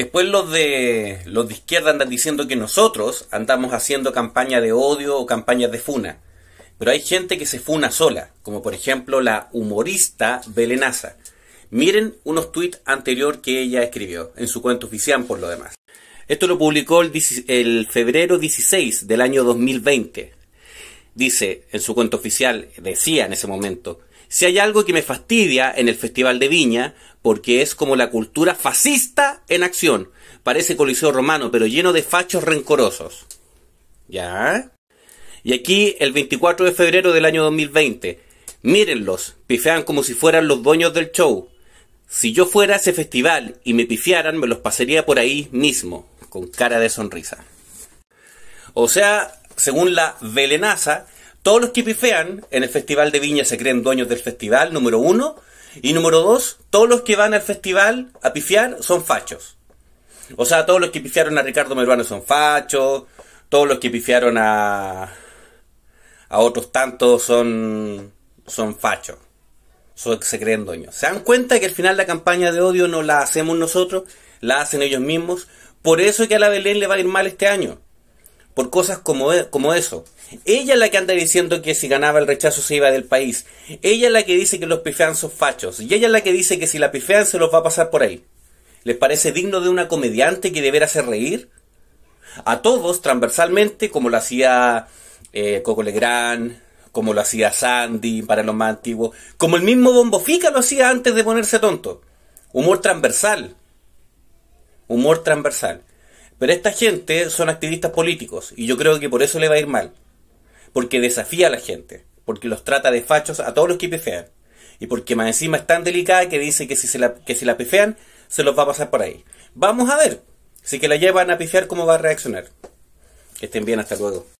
Después los de, los de izquierda andan diciendo que nosotros andamos haciendo campaña de odio o campañas de funa. Pero hay gente que se funa sola, como por ejemplo la humorista Belenaza. Miren unos tweets anterior que ella escribió, en su cuenta oficial por lo demás. Esto lo publicó el, el febrero 16 del año 2020. Dice, en su cuenta oficial, decía en ese momento, si hay algo que me fastidia en el Festival de Viña, porque es como la cultura fascista en acción. Parece coliseo romano, pero lleno de fachos rencorosos. ¿Ya? Y aquí, el 24 de febrero del año 2020. Mírenlos, pifean como si fueran los dueños del show. Si yo fuera a ese festival y me pifearan, me los pasaría por ahí mismo, con cara de sonrisa. O sea, según la velenaza, todos los que pifean en el Festival de Viña se creen dueños del festival, número uno. Y número dos, todos los que van al festival a pifiar son fachos. O sea, todos los que pifiaron a Ricardo Meruano son fachos, todos los que pifiaron a, a otros tantos son, son fachos. se creen dueños. Se dan cuenta que al final la campaña de odio no la hacemos nosotros, la hacen ellos mismos. Por eso es que a la Belén le va a ir mal este año por cosas como, e, como eso. Ella es la que anda diciendo que si ganaba el rechazo se iba del país. Ella es la que dice que los pifean son fachos. Y ella es la que dice que si la pifean se los va a pasar por ahí. ¿Les parece digno de una comediante que deberá hacer reír? A todos, transversalmente, como lo hacía eh, Coco Legrand, como lo hacía Sandy para los más antiguos, como el mismo Bombofica lo hacía antes de ponerse tonto. Humor transversal. Humor transversal. Pero esta gente son activistas políticos y yo creo que por eso le va a ir mal. Porque desafía a la gente, porque los trata de fachos a todos los que pifean. Y porque más encima es tan delicada que dice que si se la, que si la pifean, se los va a pasar por ahí. Vamos a ver si que la llevan a pifear cómo va a reaccionar. Que estén bien, hasta luego.